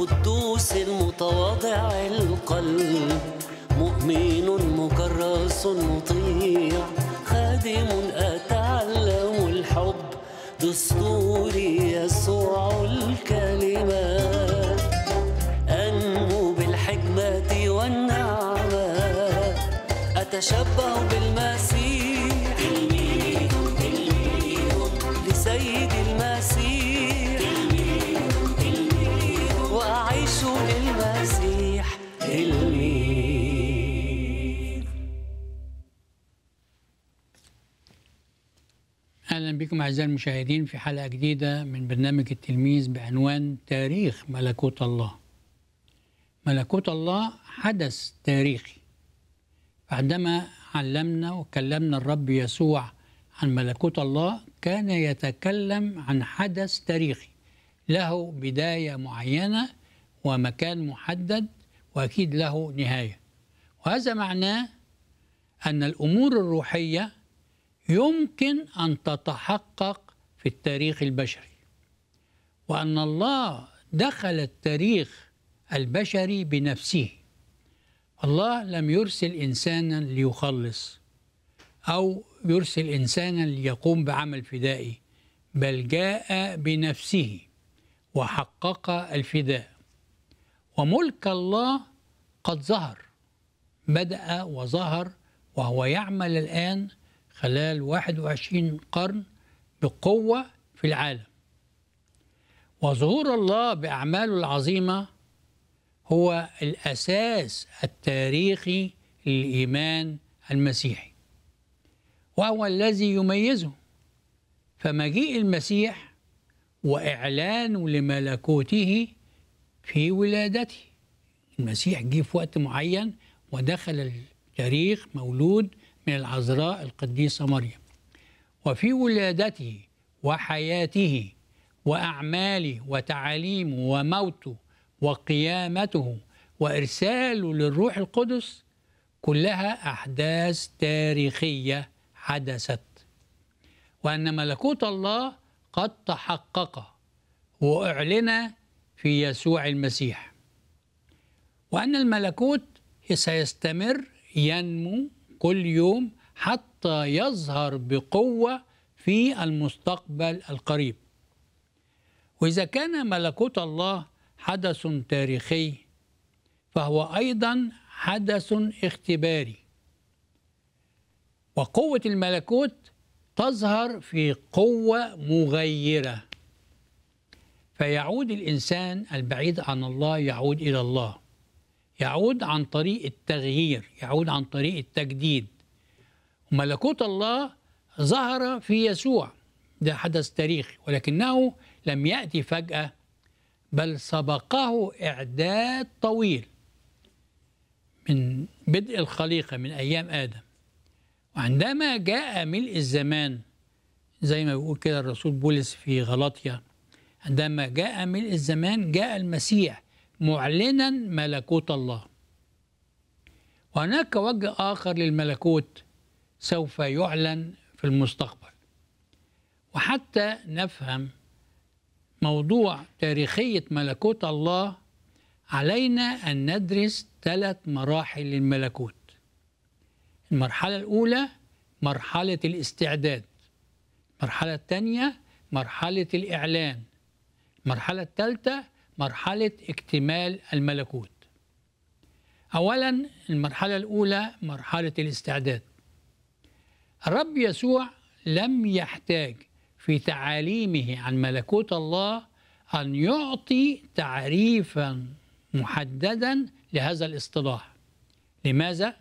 القدوس المتواضع القلب مؤمن مكرس مطيع خادم أتعلم الحب دستور يسوع الكلمة أنمو بالحكمة والنعمة أتشبه بالمسيح اهلا بكم اعزائي المشاهدين في حلقه جديده من برنامج التلميذ بعنوان تاريخ ملكوت الله. ملكوت الله حدث تاريخي. عندما علمنا وكلمنا الرب يسوع عن ملكوت الله كان يتكلم عن حدث تاريخي له بدايه معينه ومكان محدد واكيد له نهايه. وهذا معناه ان الامور الروحيه يمكن أن تتحقق في التاريخ البشري وأن الله دخل التاريخ البشري بنفسه الله لم يرسل إنسانا ليخلص أو يرسل إنسانا ليقوم بعمل فدائي بل جاء بنفسه وحقق الفداء وملك الله قد ظهر بدأ وظهر وهو يعمل الآن خلال 21 قرن بقوة في العالم وظهور الله بأعماله العظيمة هو الأساس التاريخي للإيمان المسيحي وهو الذي يميزه فمجيء المسيح وإعلان لملكوته في ولادته المسيح جه في وقت معين ودخل التاريخ مولود من العذراء القديسة مريم وفي ولادته وحياته وأعماله وتعاليمه وموته وقيامته وإرساله للروح القدس كلها أحداث تاريخية حدثت وأن ملكوت الله قد تحقق وأعلن في يسوع المسيح وأن الملكوت سيستمر ينمو كل يوم حتى يظهر بقوة في المستقبل القريب وإذا كان ملكوت الله حدث تاريخي فهو أيضا حدث اختباري وقوة الملكوت تظهر في قوة مغيرة فيعود الإنسان البعيد عن الله يعود إلى الله يعود عن طريق التغيير يعود عن طريق التجديد ملكوت الله ظهر في يسوع ده حدث تاريخي ولكنه لم يأتي فجأة بل سبقه إعداد طويل من بدء الخليقة من أيام آدم وعندما جاء ملء الزمان زي ما بيقول كده الرسول بولس في غلطية عندما جاء ملء الزمان جاء المسيح معلنا ملكوت الله وهناك وجه آخر للملكوت سوف يعلن في المستقبل وحتى نفهم موضوع تاريخية ملكوت الله علينا أن ندرس ثلاث مراحل للملكوت المرحلة الأولى مرحلة الاستعداد المرحلة الثانية مرحلة الإعلان المرحلة الثالثة مرحلة اكتمال الملكوت أولا المرحلة الأولى مرحلة الاستعداد الرب يسوع لم يحتاج في تعاليمه عن ملكوت الله أن يعطي تعريفا محددا لهذا الاصطلاح لماذا؟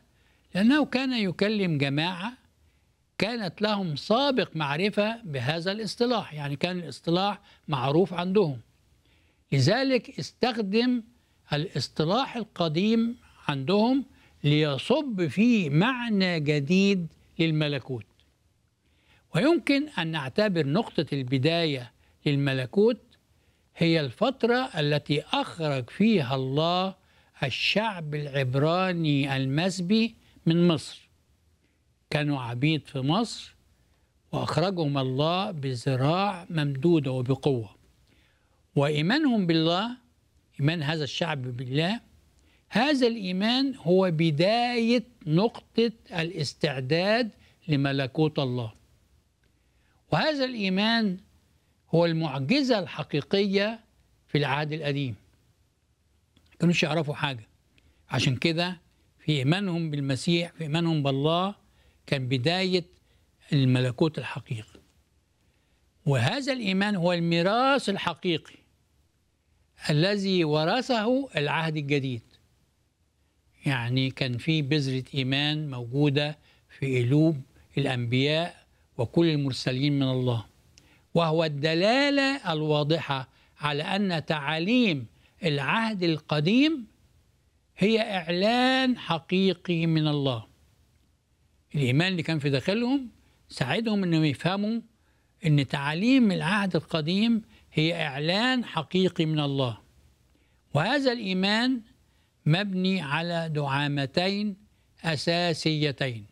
لأنه كان يكلم جماعة كانت لهم سابق معرفة بهذا الاصطلاح يعني كان الاصطلاح معروف عندهم لذلك استخدم الاصطلاح القديم عندهم ليصب فيه معنى جديد للملكوت ويمكن أن نعتبر نقطة البداية للملكوت هي الفترة التي أخرج فيها الله الشعب العبراني المسبي من مصر كانوا عبيد في مصر وأخرجهم الله بذراع ممدودة وبقوة وإيمانهم بالله إيمان هذا الشعب بالله هذا الإيمان هو بداية نقطة الاستعداد لملكوت الله وهذا الإيمان هو المعجزة الحقيقية في العهد القديم كانوش يعرفوا حاجة عشان كده في إيمانهم بالمسيح في إيمانهم بالله كان بداية الملكوت الحقيقي وهذا الإيمان هو الميراث الحقيقي الذي ورثه العهد الجديد يعني كان في بذرة إيمان موجودة في قلوب الأنبياء وكل المرسلين من الله وهو الدلالة الواضحة على أن تعاليم العهد القديم هي إعلان حقيقي من الله الإيمان اللي كان في داخلهم ساعدهم أنهم يفهموا أن تعاليم العهد القديم هي إعلان حقيقي من الله وهذا الإيمان مبني على دعامتين أساسيتين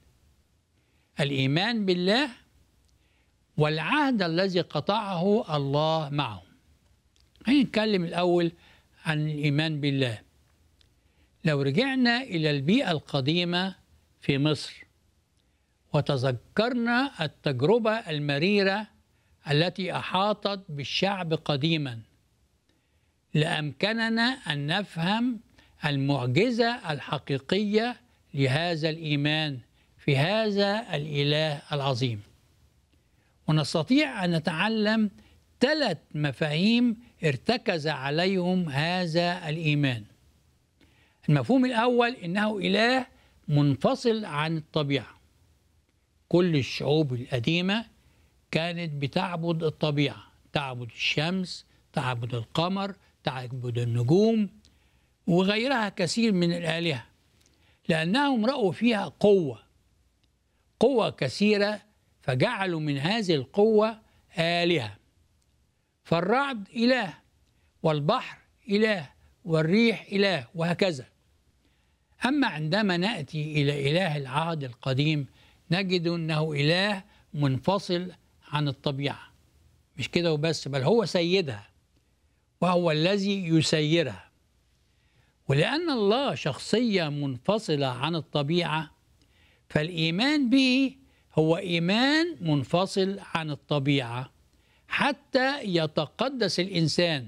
الإيمان بالله والعهد الذي قطعه الله معه هنتكلم الأول عن الإيمان بالله لو رجعنا إلى البيئة القديمة في مصر وتذكرنا التجربة المريرة التي أحاطت بالشعب قديما لأمكننا أن نفهم المعجزة الحقيقية لهذا الإيمان في هذا الإله العظيم ونستطيع أن نتعلم ثلاث مفاهيم ارتكز عليهم هذا الإيمان المفهوم الأول إنه إله منفصل عن الطبيعة كل الشعوب القديمة كانت بتعبد الطبيعة تعبد الشمس تعبد القمر تعبد النجوم وغيرها كثير من الآلهة لأنهم رأوا فيها قوة قوة كثيرة فجعلوا من هذه القوة آلهة فالرعد إله والبحر إله والريح إله وهكذا أما عندما نأتي إلى إله العهد القديم نجد أنه إله منفصل عن الطبيعة مش كده وبس بل هو سيدها وهو الذي يسيرها ولأن الله شخصية منفصلة عن الطبيعة فالإيمان به هو إيمان منفصل عن الطبيعة حتى يتقدس الإنسان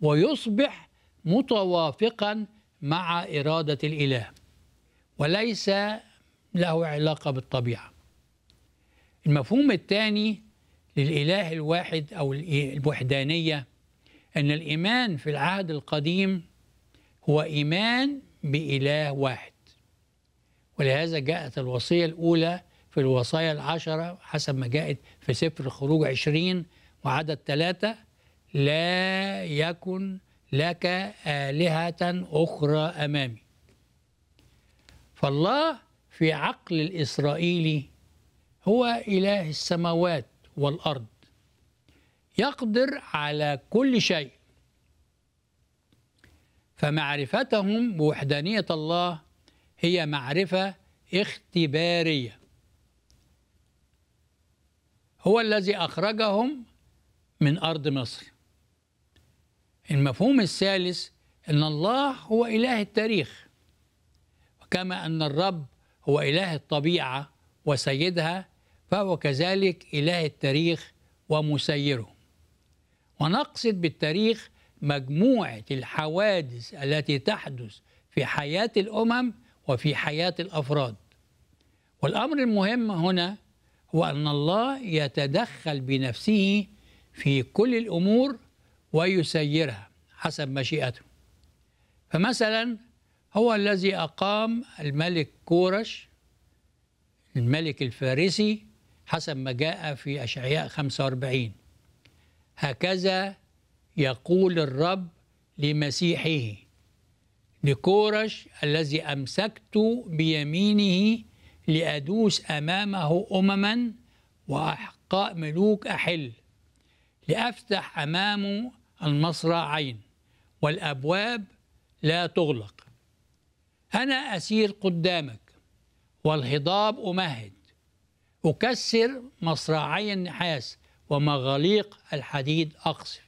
ويصبح متوافقا مع إرادة الإله وليس له علاقة بالطبيعة المفهوم الثاني للإله الواحد أو الوحدانية أن الإيمان في العهد القديم هو إيمان بإله واحد ولهذا جاءت الوصية الأولى في الوصايا العشرة حسب ما جاءت في سفر خروج عشرين وعدد ثلاثة لا يكن لك آلهة أخرى أمامي فالله في عقل الإسرائيلي هو إله السماوات والأرض يقدر على كل شيء فمعرفتهم بوحدانية الله هي معرفة اختبارية هو الذي أخرجهم من أرض مصر المفهوم الثالث أن الله هو إله التاريخ وكما أن الرب هو إله الطبيعة وسيدها فهو كذلك إله التاريخ ومسيره ونقصد بالتاريخ مجموعة الحوادث التي تحدث في حياة الأمم وفي حياة الأفراد والأمر المهم هنا هو أن الله يتدخل بنفسه في كل الأمور ويسيرها حسب مشيئته فمثلا هو الذي أقام الملك كورش الملك الفارسي حسب ما جاء في أشعياء 45 هكذا يقول الرب لمسيحه لكورش الذي أمسكت بيمينه لأدوس أمامه أمما وأحقاء ملوك أحل لأفتح أمامه المصراعين والأبواب لا تغلق أنا أسير قدامك والهضاب أمهد أكسر مصراعي النحاس ومغاليق الحديد أقصف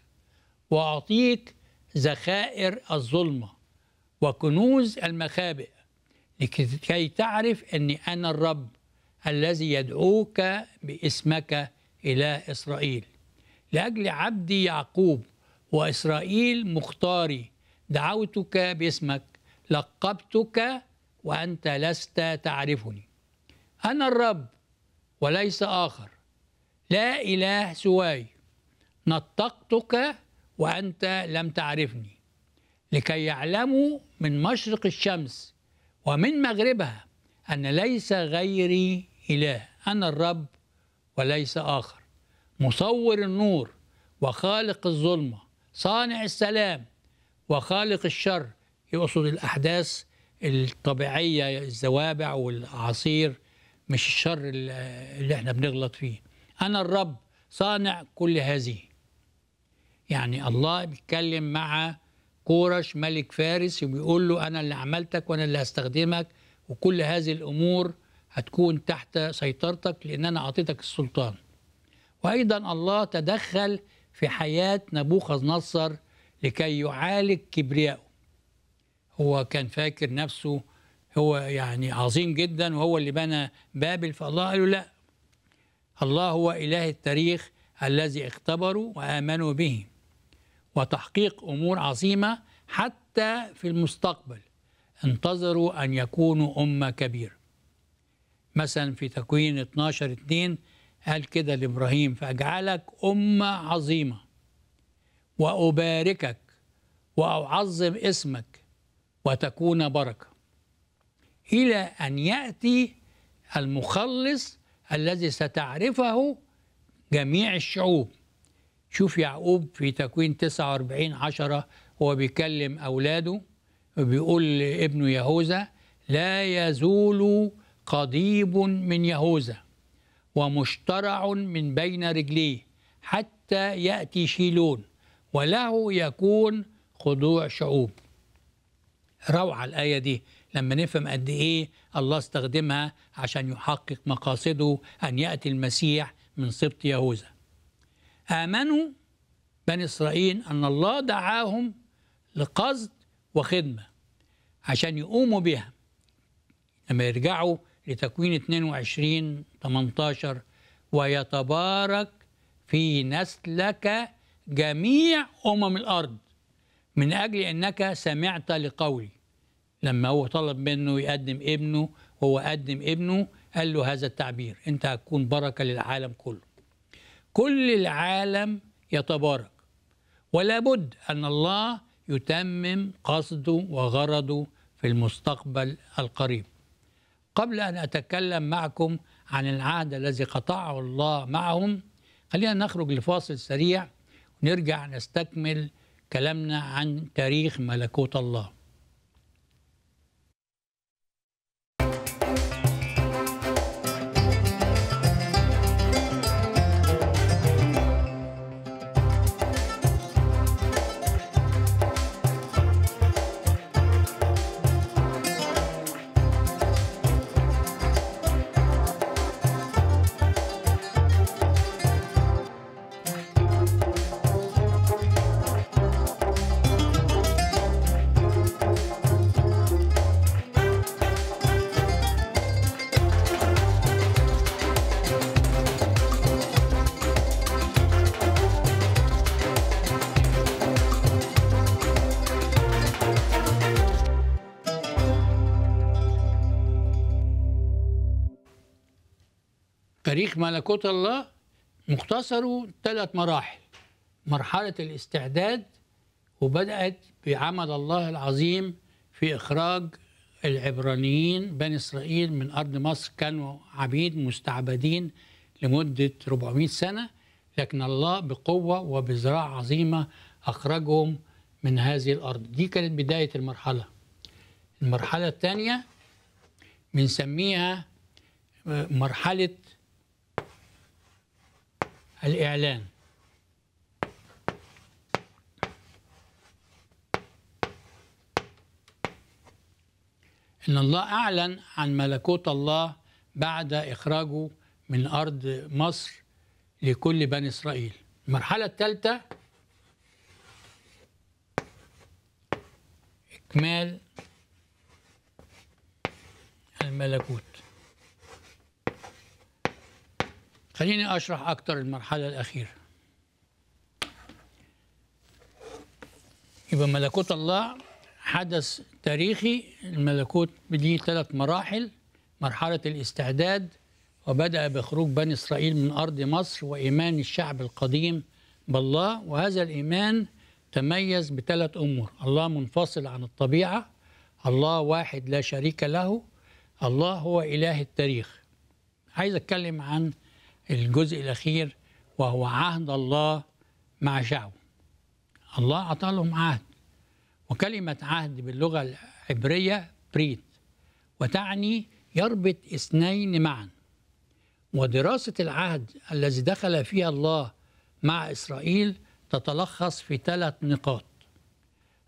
وأعطيك ذخائر الظلمة وكنوز المخابئ لكي تعرف أني أنا الرب الذي يدعوك باسمك إلى إسرائيل لأجل عبدي يعقوب وإسرائيل مختاري دعوتك باسمك لقبتك وأنت لست تعرفني أنا الرب وليس آخر لا إله سواي نطقتك وأنت لم تعرفني لكي يعلموا من مشرق الشمس ومن مغربها أن ليس غيري إله أنا الرب وليس آخر مصور النور وخالق الظلمة صانع السلام وخالق الشر يقصد الأحداث الطبيعية الزوابع والعصير مش الشر اللي احنا بنغلط فيه أنا الرب صانع كل هذه يعني الله بيتكلم مع كورش ملك فارس وبيقول له أنا اللي عملتك وأنا اللي هستخدمك وكل هذه الأمور هتكون تحت سيطرتك لأن أنا أعطيتك السلطان وأيضا الله تدخل في حياة نبوخذ نصر لكي يعالج كبرياءه هو كان فاكر نفسه هو يعني عظيم جدا وهو اللي بنى بابل فالله قال له لا الله هو إله التاريخ الذي اختبروا وآمنوا به وتحقيق أمور عظيمة حتى في المستقبل انتظروا أن يكونوا أمة كبيرة مثلا في تكوين 12 2 قال كده لإبراهيم فأجعلك أمة عظيمة وأباركك وأعظم اسمك وتكون بركه إلى أن يأتي المخلص الذي ستعرفه جميع الشعوب شوف يعقوب في تكوين 49 عشرة هو بيكلم أولاده وبيقول لابنه يهوذا لا يزول قضيب من يهوذا ومشترع من بين رجليه حتى يأتي شيلون وله يكون خضوع شعوب روعة الآية دي لما نفهم قد إيه الله استخدمها عشان يحقق مقاصده أن يأتي المسيح من سبط يهوذا آمنوا بني إسرائيل أن الله دعاهم لقصد وخدمة عشان يقوموا بها لما يرجعوا لتكوين 22 18 ويتبارك في نسلك جميع أمم الأرض من أجل أنك سمعت لقولي لما هو طلب منه يقدم ابنه وهو قدم ابنه قال له هذا التعبير انت هتكون بركه للعالم كله كل العالم يتبارك ولا بد ان الله يتمم قصده وغرضه في المستقبل القريب قبل ان اتكلم معكم عن العهد الذي قطعه الله معهم خلينا نخرج لفاصل سريع ونرجع نستكمل كلامنا عن تاريخ ملكوت الله تاريخ ملكوت الله مختصره ثلاث مراحل مرحلة الاستعداد وبدأت بعمل الله العظيم في إخراج العبرانيين بني إسرائيل من أرض مصر كانوا عبيد مستعبدين لمدة 400 سنة لكن الله بقوة وبزراعة عظيمة أخرجهم من هذه الأرض دي كانت بداية المرحلة المرحلة الثانية بنسميها مرحلة الإعلان إن الله أعلن عن ملكوت الله بعد إخراجه من أرض مصر لكل بني إسرائيل المرحلة الثالثة إكمال الملكوت خليني أشرح أكثر المرحلة الأخيرة يبقى ملكوت الله حدث تاريخي الملكوت بدي ثلاث مراحل مرحلة الاستعداد وبدأ بخروج بني إسرائيل من أرض مصر وإيمان الشعب القديم بالله وهذا الإيمان تميز بثلاث أمور الله منفصل عن الطبيعة الله واحد لا شريك له الله هو إله التاريخ عايز أتكلم عن الجزء الأخير وهو عهد الله مع شعبه الله أعطى لهم عهد وكلمة عهد باللغة العبرية بريت وتعني يربط اثنين معا ودراسة العهد الذي دخل فيها الله مع إسرائيل تتلخص في ثلاث نقاط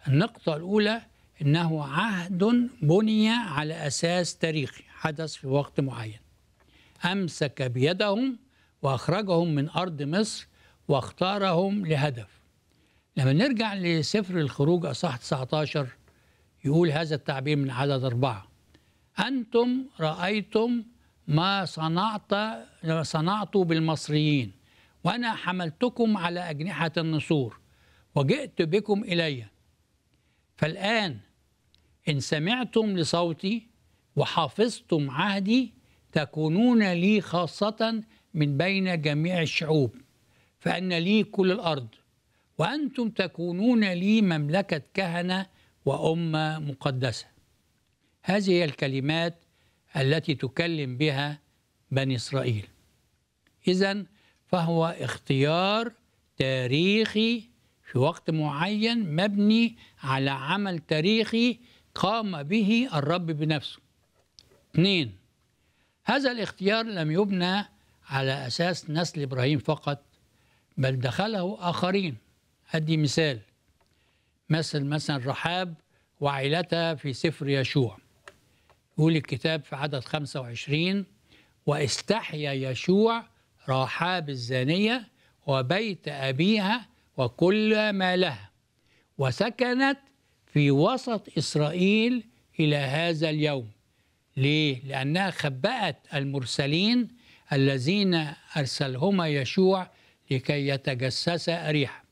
النقطة الأولى أنه عهد بني على أساس تاريخي حدث في وقت معين أمسك بيدهم وأخرجهم من أرض مصر واختارهم لهدف لما نرجع لسفر الخروج أصح 19 يقول هذا التعبير من عدد أربعة أنتم رأيتم ما صنعت صنعت بالمصريين وأنا حملتكم على أجنحة النسور وجئت بكم إلي فالآن إن سمعتم لصوتي وحافظتم عهدي تكونون لي خاصة من بين جميع الشعوب فأن لي كل الأرض وأنتم تكونون لي مملكة كهنة وأمة مقدسة هذه هي الكلمات التي تكلم بها بني إسرائيل إذا فهو اختيار تاريخي في وقت معين مبني على عمل تاريخي قام به الرب بنفسه اثنين هذا الاختيار لم يبنى على أساس نسل إبراهيم فقط بل دخله آخرين أدي مثال مثل مثلا رحاب وعيلتها في سفر يشوع يقول الكتاب في عدد 25 واستحيا يشوع رحاب الزانية وبيت أبيها وكل ما لها وسكنت في وسط إسرائيل إلى هذا اليوم ليه؟ لأنها خبأت المرسلين الذين أرسلهما يشوع لكي يتجسس ريحا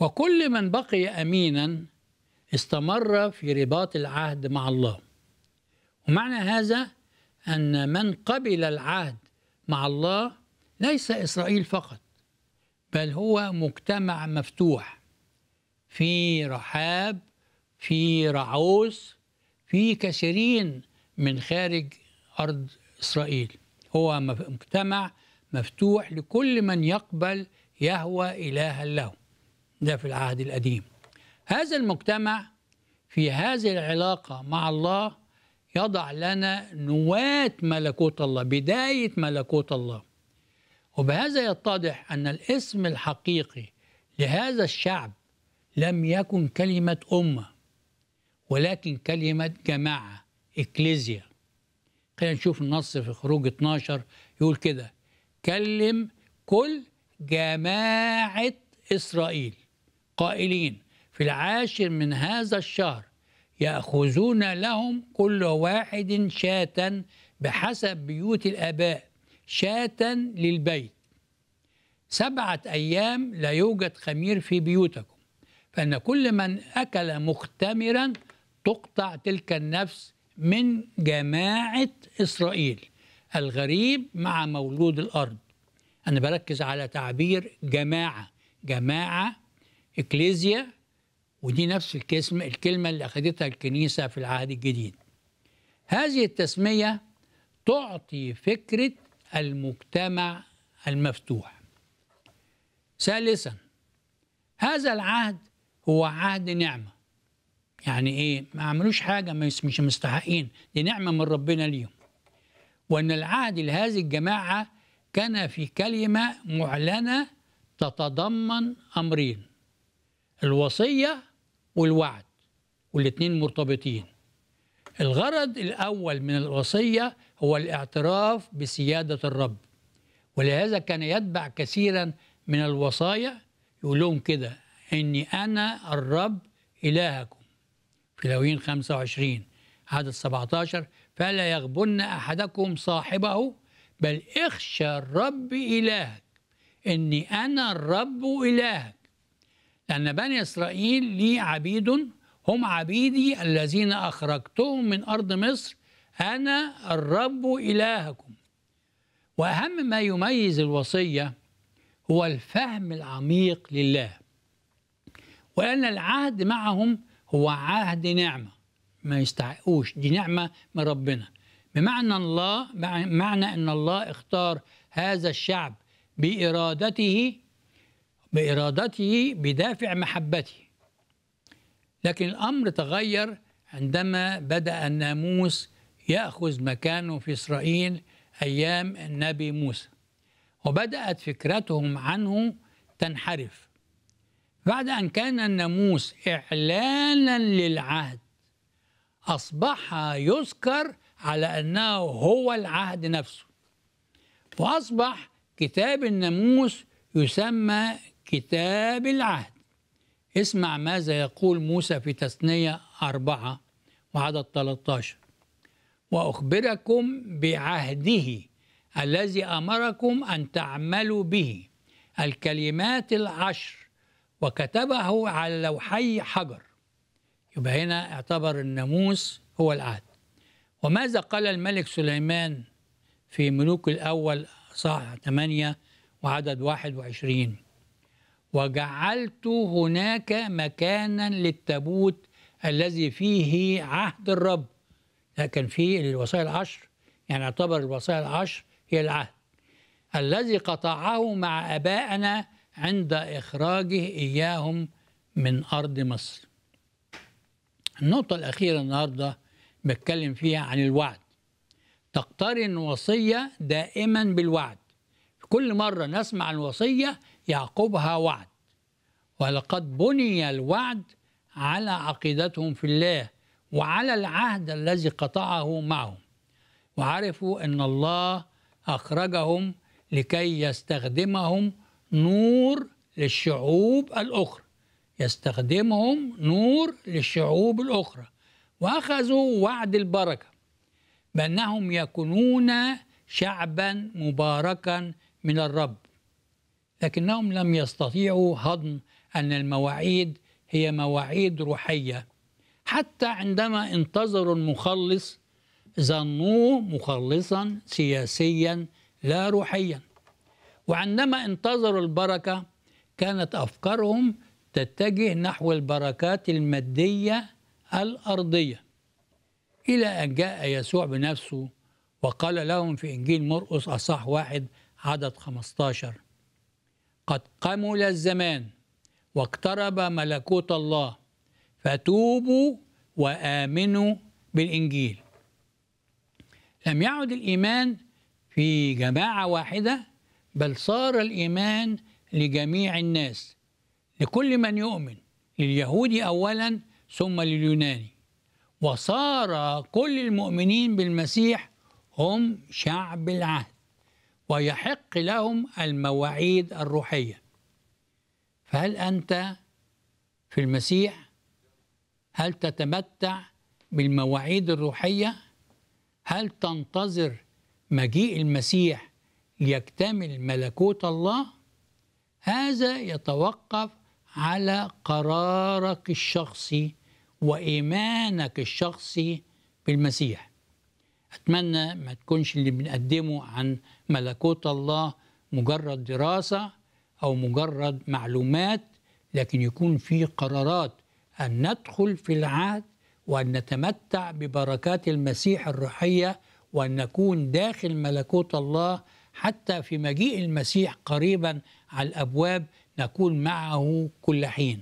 وكل من بقي أمينا استمر في رباط العهد مع الله ومعنى هذا أن من قبل العهد مع الله ليس إسرائيل فقط بل هو مجتمع مفتوح في رحاب في رعوس في كثيرين من خارج أرض إسرائيل هو مجتمع مفتوح لكل من يقبل يهوى إلها له ده في العهد القديم هذا المجتمع في هذه العلاقة مع الله يضع لنا نواة ملكوت الله بداية ملكوت الله وبهذا يتضح أن الاسم الحقيقي لهذا الشعب لم يكن كلمة أمة ولكن كلمة جماعة إكليزيا خلينا نشوف النص في خروج 12 يقول كده كلم كل جماعة إسرائيل قائلين في العاشر من هذا الشهر يأخذون لهم كل واحد شاة بحسب بيوت الآباء شاة للبيت سبعة أيام لا يوجد خمير في بيوتكم فإن كل من أكل مختمرا تقطع تلك النفس من جماعة إسرائيل الغريب مع مولود الأرض أنا بركز على تعبير جماعة جماعة إكليزيا ودي نفس الكلمة, الكلمة اللي أخذتها الكنيسة في العهد الجديد هذه التسمية تعطي فكرة المجتمع المفتوح ثالثا هذا العهد هو عهد نعمة يعني ايه ما عملوش حاجه مش مستحقين دي نعمه من ربنا ليهم وان العهد لهذه الجماعه كان في كلمه معلنه تتضمن امرين الوصيه والوعد والاثنين مرتبطين الغرض الاول من الوصيه هو الاعتراف بسياده الرب ولهذا كان يتبع كثيرا من الوصايا يقول لهم كده اني انا الرب الهكم في لوين 25 عدد 17 فلا يغبن أحدكم صاحبه بل اخشى الرب إلهك إني أنا الرب إلهك لأن بني إسرائيل لي عبيد هم عبيدي الذين أخرجتهم من أرض مصر أنا الرب إلهكم وأهم ما يميز الوصية هو الفهم العميق لله وأن العهد معهم هو عهد نعمة ما يستحقوش دي نعمة من ربنا بمعنى الله معنى أن الله اختار هذا الشعب بإرادته بإرادته بدافع محبته لكن الأمر تغير عندما بدأ الناموس يأخذ مكانه في إسرائيل أيام النبي موسى وبدأت فكرتهم عنه تنحرف بعد أن كان الناموس إعلانا للعهد أصبح يذكر على أنه هو العهد نفسه وأصبح كتاب الناموس يسمى كتاب العهد اسمع ماذا يقول موسى في تثنية أربعة وعدد 13 وأخبركم بعهده الذي أمركم أن تعملوا به الكلمات العشر وكتبه على لوحي حجر يبقى هنا اعتبر الناموس هو العهد وماذا قال الملك سليمان في ملوك الأول صح 8 وعدد 21 وجعلت هناك مكانا للتابوت الذي فيه عهد الرب كان في الوصايا العشر يعني اعتبر الوصايا العشر هي العهد الذي قطعه مع أبائنا عند إخراجه إياهم من أرض مصر النقطة الأخيرة النهاردة بتكلم فيها عن الوعد تقترن وصية دائما بالوعد كل مرة نسمع الوصية يعقبها وعد ولقد بني الوعد على عقيدتهم في الله وعلى العهد الذي قطعه معهم وعرفوا أن الله أخرجهم لكي يستخدمهم نور للشعوب الأخرى يستخدمهم نور للشعوب الأخرى وأخذوا وعد البركة بأنهم يكونون شعبا مباركا من الرب لكنهم لم يستطيعوا هضم أن المواعيد هي مواعيد روحية حتى عندما انتظروا المخلص ظنوه مخلصا سياسيا لا روحيا وعندما انتظروا البركة كانت أفكارهم تتجه نحو البركات المادية الأرضية إلى أن جاء يسوع بنفسه وقال لهم في إنجيل مرقس أصح واحد عدد 15 قد قمل الزمان واقترب ملكوت الله فتوبوا وآمنوا بالإنجيل لم يعد الإيمان في جماعة واحدة بل صار الإيمان لجميع الناس لكل من يؤمن لليهودي أولا ثم لليوناني وصار كل المؤمنين بالمسيح هم شعب العهد ويحق لهم المواعيد الروحية فهل أنت في المسيح هل تتمتع بالمواعيد الروحية هل تنتظر مجيء المسيح ليكتمل ملكوت الله هذا يتوقف على قرارك الشخصي وإيمانك الشخصي بالمسيح أتمنى ما تكونش اللي بنقدمه عن ملكوت الله مجرد دراسة أو مجرد معلومات لكن يكون في قرارات أن ندخل في العهد وأن نتمتع ببركات المسيح الروحية وأن نكون داخل ملكوت الله حتى في مجيء المسيح قريبا على الابواب نكون معه كل حين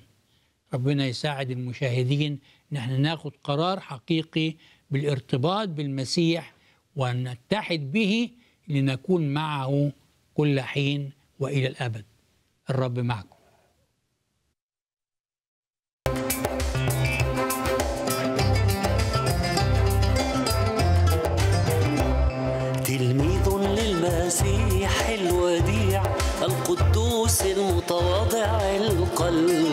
ربنا يساعد المشاهدين نحن ناخد قرار حقيقي بالارتباط بالمسيح ونتحد به لنكون معه كل حين والى الابد الرب معكم பல்